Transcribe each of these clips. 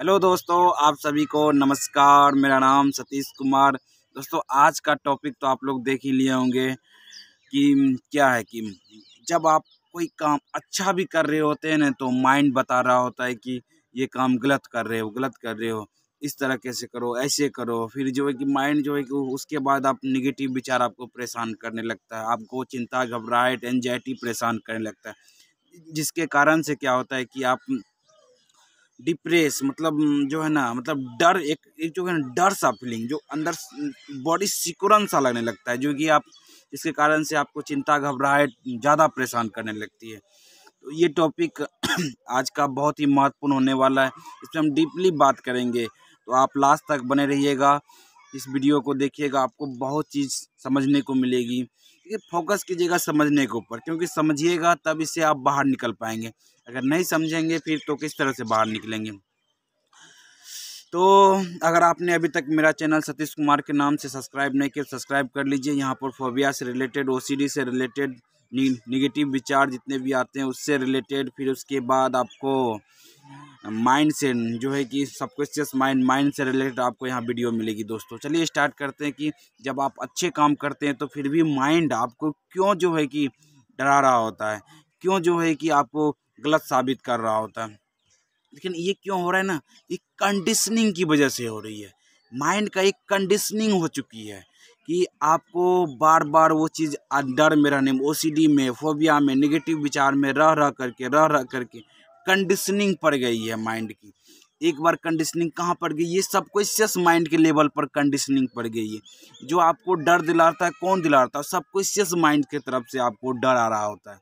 hello दोस्तों आप सभी को नमस्कार मेरा नाम सतीश कुमार दोस्तों आज का टॉपिक तो आप लोग देख ही लिए होंगे कि क्या है कि जब आप कोई काम अच्छा भी कर रहे होते हैं ना तो माइंड बता रहा होता है कि ये काम गलत कर रहे हो गलत कर रहे हो इस तरह कैसे करो ऐसे करो फिर जो है कि माइंड जो है कि उसके बाद आप निगेटिव विचार आपको परेशान करने लगता है आपको चिंता घबराहट एनजाइटी परेशान करने लगता है जिसके कारण से क्या होता है कि आप डिप्रेस मतलब जो है ना मतलब डर एक एक जो है ना डर सा फीलिंग जो अंदर बॉडी सिकुड़न सा लगने लगता है जो कि आप इसके कारण से आपको चिंता घबराहट ज़्यादा परेशान करने लगती है तो ये टॉपिक आज का बहुत ही महत्वपूर्ण होने वाला है इसमें हम डीपली बात करेंगे तो आप लास्ट तक बने रहिएगा इस वीडियो को देखिएगा आपको बहुत चीज़ समझने को मिलेगी फोकस कीजिएगा समझने के ऊपर क्योंकि समझिएगा तब इससे आप बाहर निकल पाएंगे अगर नहीं समझेंगे फिर तो किस तरह से बाहर निकलेंगे तो अगर आपने अभी तक मेरा चैनल सतीश कुमार के नाम से सब्सक्राइब नहीं किया सब्सक्राइब कर लीजिए यहाँ पर फोबिया से रिलेटेड ओसीडी से रिलेटेड निगेटिव विचार जितने भी आते हैं उससे रिलेटेड फिर उसके बाद आपको माइंड से जो है कि सबकॉन्शियस माइंड माइंड से रिलेटेड आपको यहाँ वीडियो मिलेगी दोस्तों चलिए स्टार्ट करते हैं कि जब आप अच्छे काम करते हैं तो फिर भी माइंड आपको क्यों जो है कि डरा रहा होता है क्यों जो है कि आपको गलत साबित कर रहा होता है लेकिन ये क्यों हो रहा है ना ये कंडीशनिंग की वजह से हो रही है माइंड का एक कंडीशनिंग हो चुकी है कि आपको बार बार वो चीज़ डर में रहने में ओ में फोबिया में निगेटिव विचार में रह रह करके रह रह करके कंडीशनिंग पड़ गई है माइंड की एक बार कंडीशनिंग कहाँ पड़ गई ये सब कॉन्शियस माइंड के लेवल पर कंडीशनिंग पड़ गई है जो आपको डर दिलाता है कौन दिलाता है सब कॉन्शियस माइंड की तरफ से आपको डर आ रहा होता है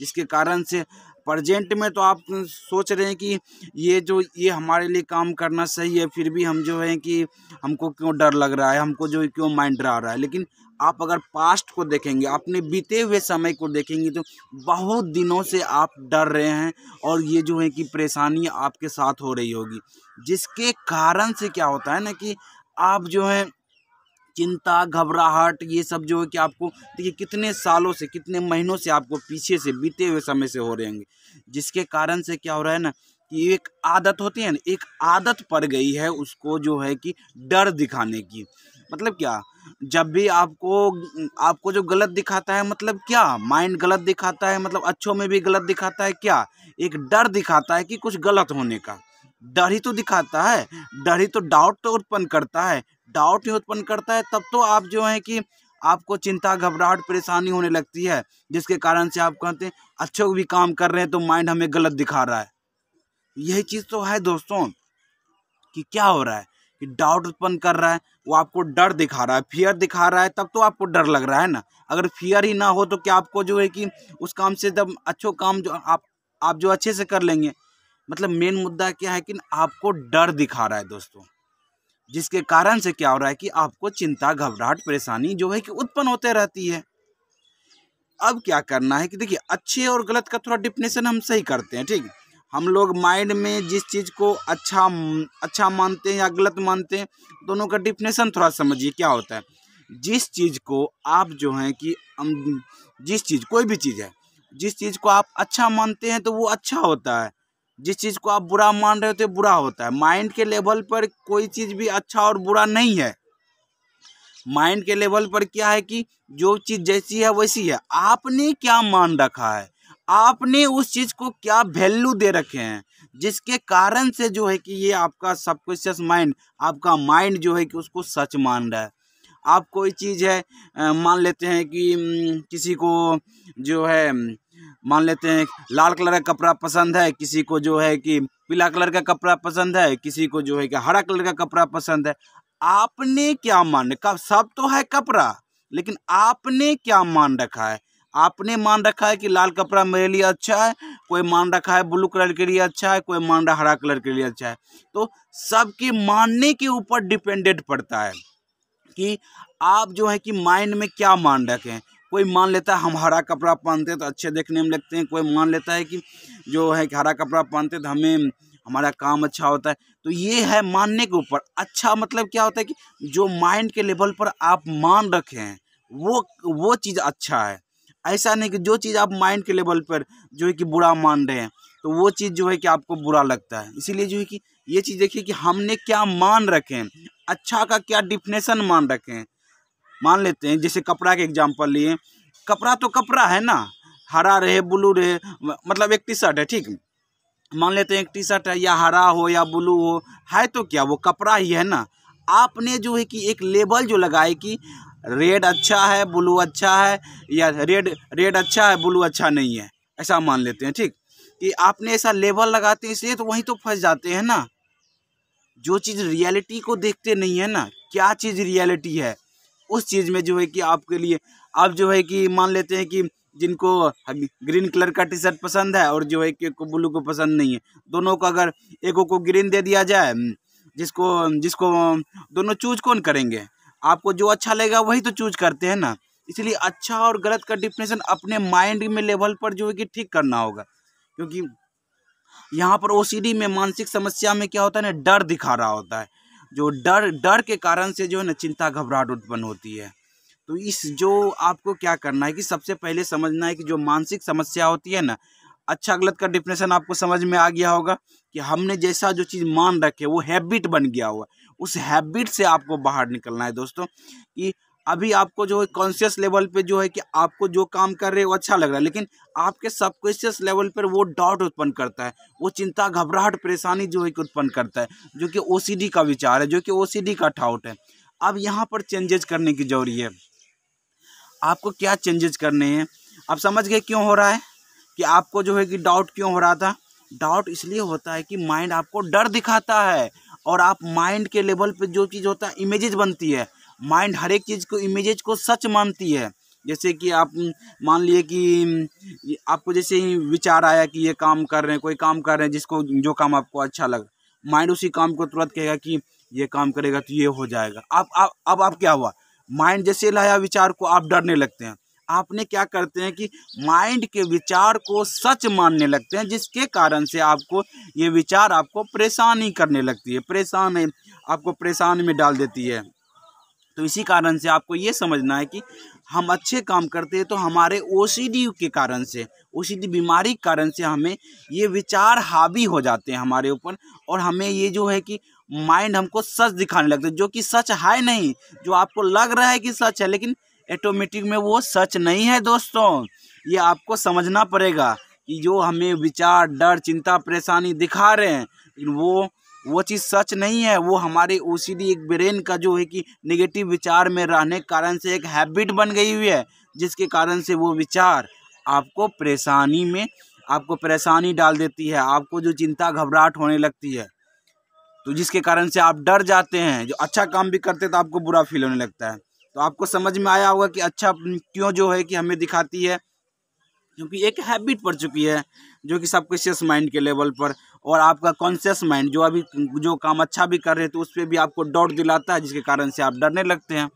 जिसके कारण से प्रजेंट में तो आप सोच रहे हैं कि ये जो ये हमारे लिए काम करना सही है फिर भी हम जो है कि हमको क्यों डर लग रहा है हमको जो क्यों माइंड डरा रहा है लेकिन आप अगर पास्ट को देखेंगे अपने बीते हुए समय को देखेंगे तो बहुत दिनों से आप डर रहे हैं और ये जो है कि परेशानी आपके साथ हो रही होगी जिसके कारण से क्या होता है ना कि आप जो हैं चिंता घबराहट ये सब जो है कि आपको देखिए कितने सालों से कितने महीनों से आपको पीछे से बीते हुए समय से हो रहे होंगे जिसके कारण से क्या हो रहा है ना कि एक आदत होती है ना एक आदत पड़ गई है उसको जो है कि डर दिखाने की मतलब क्या जब भी आपको आपको जो गलत दिखाता है मतलब क्या माइंड गलत दिखाता है मतलब अच्छों में भी गलत दिखाता है क्या एक डर दिखाता है कि कुछ गलत होने का डर ही तो दिखाता है डर ही तो डाउट तो उत्पन्न करता है डाउट ही उत्पन्न करता है तब तो आप जो है कि आपको चिंता घबराहट परेशानी होने लगती है जिसके कारण से आप कहते हैं अच्छे भी काम कर रहे हैं तो माइंड हमें गलत दिखा रहा है यही चीज़ तो है दोस्तों कि क्या हो रहा है कि डाउट उत्पन्न कर रहा है वो आपको डर दिखा रहा है फियर दिखा रहा है तब तो आपको डर लग रहा है ना अगर फियर ही ना हो तो क्या आपको जो है कि उस काम से जब अच्छो काम जो आप आप जो अच्छे से कर लेंगे मतलब मेन मुद्दा क्या है कि आपको डर दिखा रहा है दोस्तों जिसके कारण से क्या हो रहा है कि आपको चिंता घबराहट परेशानी जो है कि उत्पन्न होते रहती है अब क्या करना है कि देखिए अच्छे और गलत का थोड़ा डिफिनेशन हम सही करते हैं ठीक हम लोग माइंड में जिस चीज़ को अच्छा अच्छा मानते हैं या गलत मानते हैं दोनों का डिफिनेशन थोड़ा समझिए क्या होता है जिस चीज़ को आप जो हैं कि जिस चीज़ कोई भी चीज़ है जिस चीज़ को आप अच्छा मानते हैं तो वो अच्छा होता है जिस चीज़ को आप बुरा मान रहे होते तो बुरा होता है माइंड के लेवल पर कोई चीज़ भी अच्छा और बुरा नहीं है माइंड के लेवल पर क्या है कि जो चीज़ जैसी है वैसी है आपने क्या मान रखा है आपने उस चीज़ को क्या वैल्यू दे रखे हैं जिसके कारण से जो है कि ये आपका सबकॉन्शियस माइंड आपका माइंड जो है कि उसको सच मान रहा है आप कोई चीज़ है मान लेते हैं कि हम्म, किसी को जो है हम्म, मान लेते हैं लाल कलर का कपड़ा पसंद है किसी को जो है कि पीला कलर का कपड़ा पसंद है किसी को जो है कि हरा कलर का कपड़ा पसंद है आपने क्या मान रखा सब तो है कपड़ा लेकिन आपने क्या मान रखा है आपने मान रखा है कि लाल कपड़ा मेरे लिए अच्छा है कोई मान रखा है ब्लू कलर के लिए अच्छा है कोई मान रहा हरा कलर के लिए अच्छा है तो सबके मानने के ऊपर डिपेंडेंट पड़ता है कि आप जो है कि माइंड में क्या मान रखें कोई मान लेता है हम हरा कपड़ा पहनते हैं तो अच्छे देखने में लगते हैं कोई मान लेता है कि जो है कि हरा कपड़ा पहनते तो हमें हमारा काम अच्छा होता है तो ये है मानने के ऊपर अच्छा मतलब क्या होता है कि जो माइंड के लेवल पर आप मान रखे हैं वो वो चीज़ अच्छा है ऐसा नहीं कि जो चीज़ आप माइंड के लेवल पर जो है कि बुरा मान रहे हैं तो वो चीज़ जो है कि आपको बुरा लगता है इसीलिए जो है कि ये चीज़ देखिए कि हमने क्या मान रखे हैं अच्छा का क्या डिफिनेशन मान रखे हैं मान लेते हैं जैसे कपड़ा के एग्जाम्पल लिए कपड़ा तो कपड़ा है ना हरा रहे ब्लू रहे मतलब एक टी शर्ट है ठीक मान लेते हैं एक टी शर्ट है या हरा हो या ब्लू हो है तो क्या वो कपड़ा ही है ना आपने जो है कि एक लेबल जो लगाए कि रेड अच्छा है ब्लू अच्छा है या रेड रेड अच्छा है ब्लू अच्छा नहीं है ऐसा मान लेते हैं ठीक कि आपने ऐसा लेबल लगाते हैं इसलिए तो वहीं तो फंस जाते हैं ना जो चीज़ रियलिटी को देखते नहीं है ना क्या चीज़ रियलिटी है उस चीज़ में जो है कि आपके लिए आप जो है कि मान लेते हैं कि जिनको ग्रीन कलर का टी शर्ट पसंद है और जो है कि को ब्लू को पसंद नहीं है दोनों को अगर एक को ग्रीन दे दिया जाए जिसको जिसको दोनों चूज कौन करेंगे आपको जो अच्छा लगेगा वही तो चूज करते हैं ना इसलिए अच्छा और गलत का डिफिनेशन अपने माइंड में लेवल पर जो है कि ठीक करना होगा क्योंकि यहाँ पर ओ में मानसिक समस्या में क्या होता है ना डर दिखा रहा होता है जो डर डर के कारण से जो है ना चिंता घबराहट उत्पन्न होती है तो इस जो आपको क्या करना है कि सबसे पहले समझना है कि जो मानसिक समस्या होती है ना अच्छा गलत का डिप्रेशन आपको समझ में आ गया होगा कि हमने जैसा जो चीज़ मान रखे वो हैबिट बन गया हुआ उस हैबिट से आपको बाहर निकलना है दोस्तों कि अभी आपको जो है कॉन्शियस लेवल पे जो है कि आपको जो काम कर रहे हो अच्छा लग रहा है लेकिन आपके सबकॉन्शियस लेवल पर वो डाउट उत्पन्न करता है वो चिंता घबराहट परेशानी जो है कि उत्पन्न करता है जो कि ओ का विचार है जो कि ओ का ठाउट है अब यहाँ पर चेंजेज करने की जरूरी है आपको क्या चेंजेज करने हैं आप समझ गए क्यों हो रहा है कि आपको जो है कि डाउट क्यों हो रहा था डाउट इसलिए होता है कि माइंड आपको डर दिखाता है और आप माइंड के लेवल पे जो चीज़ होता है इमेजेज बनती है माइंड हर एक चीज़ को इमेजेज को सच मानती है जैसे कि आप मान लिए कि आपको जैसे ही विचार आया कि ये काम कर रहे हैं कोई काम कर रहे हैं जिसको जो काम आपको अच्छा लग माइंड उसी काम को तुरंत कहेगा कि ये काम करेगा तो ये हो जाएगा अब अब अब आप क्या हुआ माइंड जैसे लाया विचार को आप डरने लगते हैं आपने क्या करते हैं कि माइंड के विचार को सच मानने लगते हैं जिसके कारण से आपको ये विचार आपको परेशानी करने लगती है परेशान आपको परेशान में डाल देती है तो इसी कारण से आपको ये समझना है कि हम अच्छे काम करते हैं तो हमारे ओ के कारण से ओ बीमारी के कारण से हमें ये विचार हावी हो जाते हैं हमारे ऊपर और हमें ये जो है कि माइंड हमको सच दिखाने लगता है जो कि सच है नहीं जो आपको लग रहा है कि सच है लेकिन ऑटोमेटिक में वो सच नहीं है दोस्तों ये आपको समझना पड़ेगा कि जो हमें विचार डर चिंता परेशानी दिखा रहे हैं वो वो चीज़ सच नहीं है वो हमारे ओ एक ब्रेन का जो है कि नेगेटिव विचार में रहने के कारण से एक हैबिट बन गई हुई है जिसके कारण से वो विचार आपको परेशानी में आपको परेशानी डाल देती है आपको जो चिंता घबराहट होने लगती है तो जिसके कारण से आप डर जाते हैं जो अच्छा काम भी करते तो आपको बुरा फील होने लगता है तो आपको समझ में आया होगा कि अच्छा क्यों जो है कि हमें दिखाती है क्योंकि एक हैबिट पड़ चुकी है जो कि सबकॉन्शियस माइंड के लेवल पर और आपका कॉन्शियस माइंड जो अभी जो काम अच्छा भी कर रहे हैं तो उस पर भी आपको डॉट दिलाता है जिसके कारण से आप डरने लगते हैं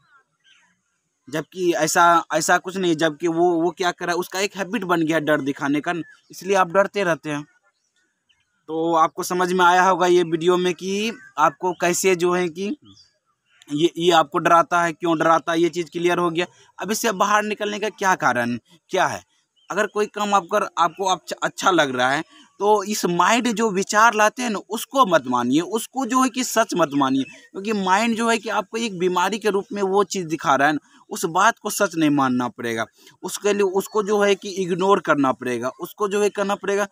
जबकि ऐसा ऐसा कुछ नहीं जबकि वो वो क्या कर रहा है उसका एक हैबिट बन गया डर दिखाने का इसलिए आप डरते रहते हैं तो आपको समझ में आया होगा ये वीडियो में कि आपको कैसे जो है कि ये ये आपको डराता है क्यों डराता है ये चीज़ क्लियर हो गया अब इससे बाहर निकलने का क्या कारण क्या है अगर कोई काम आप कर आपको अच्छा लग रहा है तो इस माइंड जो विचार लाते हैं ना उसको मत मानिए उसको जो है कि सच मत मानिए क्योंकि माइंड जो है कि आपको एक बीमारी के रूप में वो चीज़ दिखा रहा है ना उस बात को सच नहीं मानना पड़ेगा उसके लिए उसको जो है कि इग्नोर करना पड़ेगा उसको जो है करना पड़ेगा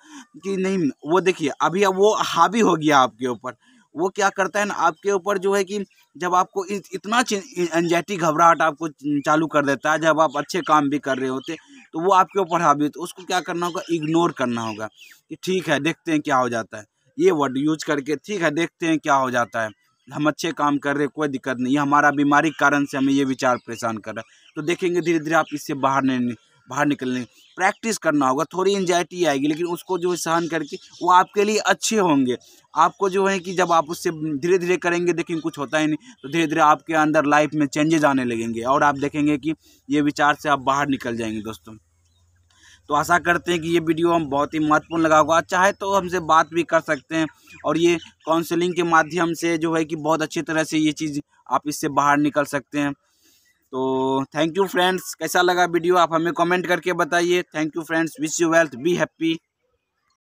कि नहीं वो देखिए अभी वो हावी हो गया आपके ऊपर वो क्या करता है ना आपके ऊपर जो है कि जब आपको इतना एनजाइटी घबराहट आपको चालू कर देता है जब आप अच्छे काम भी कर रहे होते तो वो आपके ऊपर हावी तो उसको क्या करना होगा इग्नोर करना होगा कि ठीक है देखते हैं क्या हो जाता है ये वर्ड यूज करके ठीक है देखते हैं क्या हो जाता है हम अच्छे काम कर रहे कोई दिक्कत नहीं ये हमारा बीमारी कारण से हमें ये विचार परेशान कर रहा है तो देखेंगे धीरे धीरे आप इससे बाहर नहीं बाहर निकलने प्रैक्टिस करना होगा थोड़ी एंजाइटी आएगी लेकिन उसको जो है सहन करके वो आपके लिए अच्छे होंगे आपको जो है कि जब आप उससे धीरे धीरे करेंगे देखें कुछ होता ही नहीं तो धीरे धीरे आपके अंदर लाइफ में चेंजेज आने लगेंगे और आप देखेंगे कि ये विचार से आप बाहर निकल जाएंगे दोस्तों तो आशा करते हैं कि ये वीडियो हम बहुत ही महत्वपूर्ण लगा होगा चाहे अच्छा तो हमसे बात भी कर सकते हैं और ये काउंसलिंग के माध्यम से जो है कि बहुत अच्छी तरह से ये चीज़ आप इससे बाहर निकल सकते हैं तो थैंक यू फ्रेंड्स कैसा लगा वीडियो आप हमें कमेंट करके बताइए thank you friends wish you wealth be happy